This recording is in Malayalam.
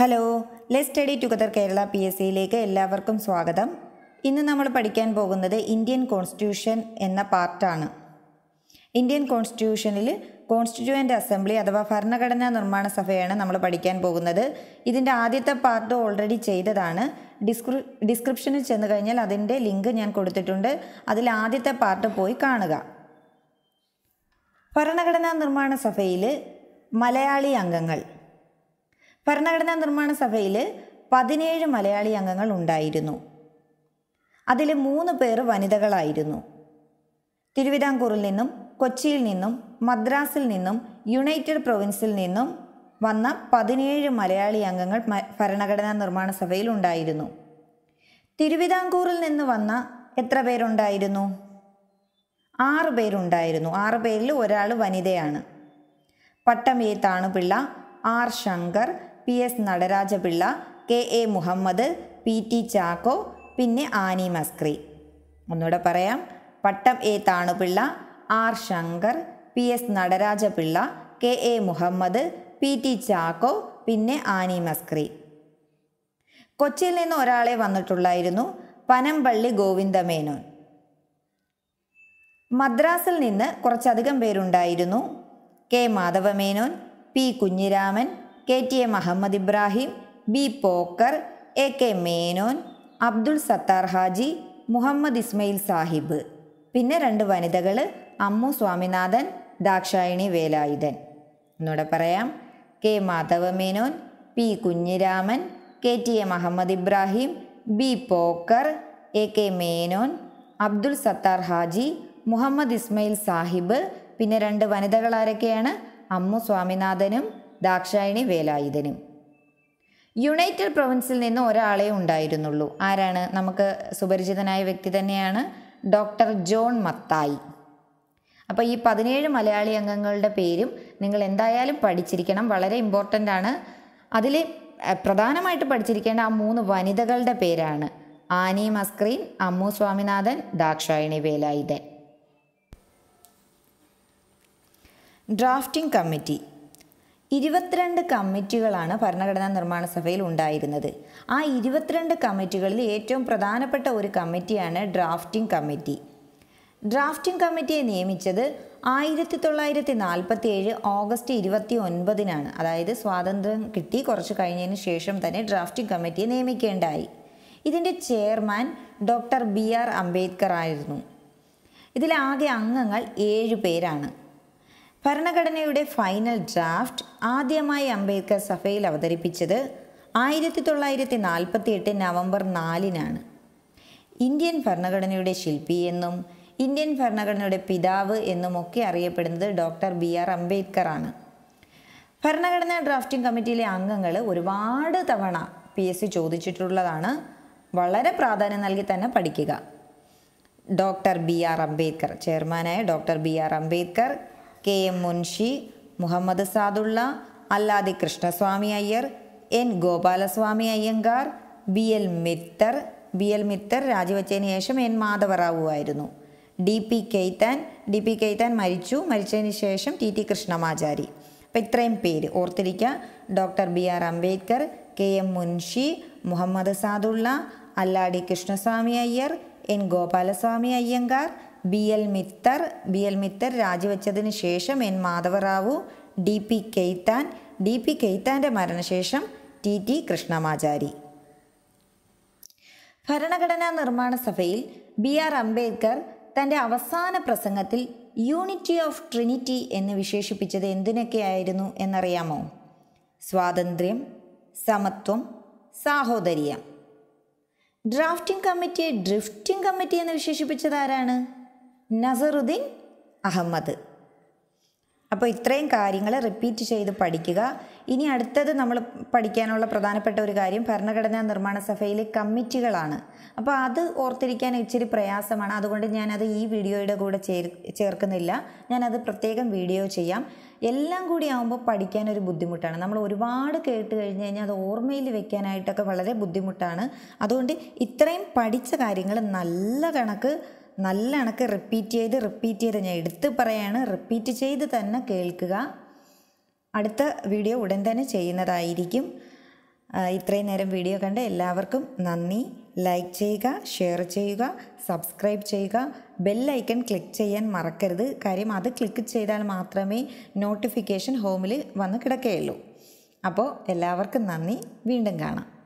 hello let's study together Kerala P S സിയിലേക്ക് എല്ലാവർക്കും സ്വാഗതം ഇന്ന് നമ്മൾ പഠിക്കാൻ പോകുന്നത് ഇന്ത്യൻ കോൺസ്റ്റിറ്റ്യൂഷൻ എന്ന പാർട്ടാണ് ഇന്ത്യൻ കോൺസ്റ്റിറ്റ്യൂഷനിൽ കോൺസ്റ്റിറ്റ്യൂവൻ്റ് അസംബ്ലി അഥവാ ഭരണഘടനാ നിർമ്മാണ സഭയാണ് നമ്മൾ പഠിക്കാൻ പോകുന്നത് ഇതിൻ്റെ ആദ്യത്തെ പാർട്ട് ഓൾറെഡി ചെയ്തതാണ് ഡിസ്ക്രി ഡിസ്ക്രിപ്ഷനിൽ ചെന്ന് കഴിഞ്ഞാൽ അതിൻ്റെ ലിങ്ക് ഞാൻ കൊടുത്തിട്ടുണ്ട് അതിൽ ആദ്യത്തെ പാർട്ട് പോയി കാണുക ഭരണഘടനാ നിർമ്മാണ സഭയിൽ മലയാളി അംഗങ്ങൾ ഭരണഘടനാ നിർമ്മാണ സഭയിൽ പതിനേഴ് മലയാളി അംഗങ്ങൾ ഉണ്ടായിരുന്നു അതിൽ മൂന്ന് പേർ വനിതകളായിരുന്നു തിരുവിതാംകൂറിൽ നിന്നും കൊച്ചിയിൽ നിന്നും മദ്രാസിൽ നിന്നും യുണൈറ്റഡ് പ്രൊവിൻസിൽ നിന്നും വന്ന പതിനേഴ് മലയാളി അംഗങ്ങൾ ഭരണഘടനാ നിർമ്മാണ സഭയിൽ ഉണ്ടായിരുന്നു തിരുവിതാംകൂറിൽ നിന്ന് വന്ന എത്ര പേരുണ്ടായിരുന്നു ആറ് പേരുണ്ടായിരുന്നു ആറ് പേരിൽ ഒരാൾ വനിതയാണ് പട്ടമേത്താണ് Pillai R Shankar P S Natarajapillai K A Muhammad P T Chacko പിന്നെ ആനി മസ്ക്രി ഒന്നുകൂടെ പറയാം Pattam A Thanupillai R Shankar P S Natarajapillai K A Muhammad P T Chacko പിന്നെ ആനി മസ്ക്രി കൊച്ചിയിൽ നിന്ന് ഒരാളെ വന്നിട്ടുള്ളായിരുന്നു പനമ്പള്ളി ഗോവിന്ദമേനോൻ മദ്രാസിൽ നിന്ന് കുറച്ചധികം പേരുണ്ടായിരുന്നു K Madhava Menon P Kunhiraman K T A Muhammad Ibrahim B Pocker A K Menon Abdul Sattar Haji Muhammad Ismail Sahib പിന്നെ രണ്ട് വനിതകൾ അമ്മു സ്വാമിനാഥൻ ദാക്ഷായണി വേലായുധൻ എന്നൂടെ പറയാം K Madhava Menon P Kunhiraman K T A Muhammad Ibrahim B Pocker A K Menon Abdul Sattar Haji Muhammad Ismail Sahib പിന്നെ രണ്ട് വനിതകൾ ആരൊക്കെയാണ് അമ്മു സ്വാമിനാഥനും ദാക്ഷായണി വേലായുധനും യുണൈറ്റഡ് പ്രൊവിൻസിൽ നിന്ന് ഒരാളെ ഉണ്ടായിരുന്നുള്ളൂ ആരാണ് നമുക്ക് സുപരിചിതനായ വ്യക്തി തന്നെയാണ് ഡോക്ടർ ജോൺ മത്തായി അപ്പോൾ ഈ പതിനേഴ് മലയാളി അംഗങ്ങളുടെ പേരും നിങ്ങൾ എന്തായാലും പഠിച്ചിരിക്കണം വളരെ ഇമ്പോർട്ടൻ്റ് ആണ് അതിൽ പ്രധാനമായിട്ട് പഠിച്ചിരിക്കേണ്ട ആ മൂന്ന് വനിതകളുടെ പേരാണ് ആനി മസ്ക്രീൻ അമ്മു സ്വാമിനാഥൻ ദാക്ഷായണി വേലായുധൻ ഡ്രാഫ്റ്റിംഗ് കമ്മിറ്റി ഇരുപത്തിരണ്ട് കമ്മിറ്റികളാണ് ഭരണഘടനാ നിർമ്മാണ സഭയിൽ ഉണ്ടായിരുന്നത് ആ ഇരുപത്തിരണ്ട് കമ്മിറ്റികളിൽ ഏറ്റവും പ്രധാനപ്പെട്ട ഒരു കമ്മിറ്റിയാണ് ഡ്രാഫ്റ്റിംഗ് കമ്മിറ്റി ഡ്രാഫ്റ്റിംഗ് കമ്മിറ്റിയെ നിയമിച്ചത് ആയിരത്തി തൊള്ളായിരത്തി നാൽപ്പത്തി ഏഴ് ഓഗസ്റ്റ് ഇരുപത്തി ഒൻപതിനാണ് അതായത് സ്വാതന്ത്ര്യം കിട്ടി കുറച്ച് കഴിഞ്ഞതിന് ശേഷം തന്നെ ഡ്രാഫ്റ്റിംഗ് കമ്മിറ്റിയെ നിയമിക്കേണ്ടായി ഇതിൻ്റെ chairman doctor B R Ambedkar ആയിരുന്നു ഇതിലാകെ അംഗങ്ങൾ ഏഴ് പേരാണ് ഭരണഘടനയുടെ ഫൈനൽ ഡ്രാഫ്റ്റ് ആദ്യമായി അംബേദ്കർ സഭയിൽ അവതരിപ്പിച്ചത് ആയിരത്തി തൊള്ളായിരത്തി നാൽപ്പത്തി എട്ട് നവംബർ നാലിനാണ് ഇന്ത്യൻ ഭരണഘടനയുടെ ശില്പി എന്നും ഇന്ത്യൻ ഭരണഘടനയുടെ പിതാവ് ഒക്കെ അറിയപ്പെടുന്നത് ഡോക്ടർ ബി ആർ അംബേദ്കർ ആണ് ഭരണഘടനാ ഡ്രാഫ്റ്റിംഗ് കമ്മിറ്റിയിലെ അംഗങ്ങൾ ഒരുപാട് തവണ പി എസ് സി ചോദിച്ചിട്ടുള്ളതാണ് വളരെ പ്രാധാന്യം നൽകി തന്നെ പഠിക്കുക ഡോക്ടർ ബി ആർ അംബേദ്കർ ചെയർമാനായ doctor B R Ambedkar K M Munshi Muhammad Saadulla Alladi Krishnaswamy Iyer N Gopalaswamy Ayyangar B L Mitter B L Mitter രാജിവെച്ചതിന് ശേഷം എൻ മാധവറാവു ആയിരുന്നു D P Khaitan D P Khaitan മരിച്ചു മരിച്ചതിന് ശേഷം ടി ടി കൃഷ്ണമാചാരി അപ്പോൾ ഇത്രയും പേര് ഓർത്തിരിക്കുക doctor B R Ambedkar K M Munshi Muhammad Saadulla Alladi Krishnaswamy Iyer N Gopalaswamy Ayyangar B L Mitter B L Mitter രാജിവെച്ചതിന് ശേഷം N Madhava Rao D P Khaitan D P കെയ്ത്താൻ്റെ മരണശേഷം ടി ടി കൃഷ്ണമാചാരി ഭരണഘടനാ നിർമ്മാണ സഭയിൽ ബി ആർ അംബേദ്കർ തൻ്റെ അവസാന പ്രസംഗത്തിൽ യൂണിറ്റി ഓഫ് ട്രിനിറ്റി എന്ന് വിശേഷിപ്പിച്ചത് എന്തിനൊക്കെയായിരുന്നു എന്നറിയാമോ സ്വാതന്ത്ര്യം സമത്വം സാഹോദര്യം ഡ്രാഫ്റ്റിംഗ് കമ്മിറ്റിയെ ഡ്രിഫ്റ്റിംഗ് കമ്മിറ്റി എന്ന് വിശേഷിപ്പിച്ചത് ആരാണ് നസറുദ്ദീൻ അഹമ്മദ് അപ്പോൾ ഇത്രയും കാര്യങ്ങൾ റിപ്പീറ്റ് ചെയ്ത് പഠിക്കുക ഇനി അടുത്തത് നമ്മൾ പഠിക്കാനുള്ള പ്രധാനപ്പെട്ട ഒരു കാര്യം ഭരണഘടനാ നിർമ്മാണ സഭയിലെ കമ്മിറ്റികളാണ് അപ്പോൾ അത് ഓർത്തിരിക്കാൻ ഇച്ചിരി പ്രയാസമാണ് അതുകൊണ്ട് ഞാനത് ഈ വീഡിയോയുടെ കൂടെ ചേർ ചേർക്കുന്നില്ല ഞാനത് പ്രത്യേകം വീഡിയോ ചെയ്യാം എല്ലാം കൂടി ആകുമ്പോൾ പഠിക്കാൻ ഒരു ബുദ്ധിമുട്ടാണ് നമ്മൾ ഒരുപാട് കേട്ട് കഴിഞ്ഞ് കഴിഞ്ഞാൽ അത് ഓർമ്മയിൽ വെക്കാനായിട്ടൊക്കെ വളരെ ബുദ്ധിമുട്ടാണ് അതുകൊണ്ട് ഇത്രയും പഠിച്ച കാര്യങ്ങൾ നല്ല കണക്ക് നല്ല കണക്ക് റിപ്പീറ്റ് ചെയ്ത് റിപ്പീറ്റ് ചെയ്ത് ഞാൻ എടുത്ത് പറയാണ് റിപ്പീറ്റ് ചെയ്ത് തന്നെ കേൾക്കുക അടുത്ത വീഡിയോ ഉടൻ തന്നെ ചെയ്യുന്നതായിരിക്കും ഇത്രയും നേരം വീഡിയോ കണ്ട എല്ലാവർക്കും നന്ദി ലൈക്ക് ചെയ്യുക ഷെയർ ചെയ്യുക സബ്സ്ക്രൈബ് ചെയ്യുക ബെല്ലൈക്കൺ ക്ലിക്ക് ചെയ്യാൻ മറക്കരുത് കാര്യം അത് ക്ലിക്ക് ചെയ്താൽ മാത്രമേ നോട്ടിഫിക്കേഷൻ ഹോമിൽ വന്ന് കിടക്കുകയുള്ളൂ അപ്പോൾ എല്ലാവർക്കും നന്ദി വീണ്ടും കാണാം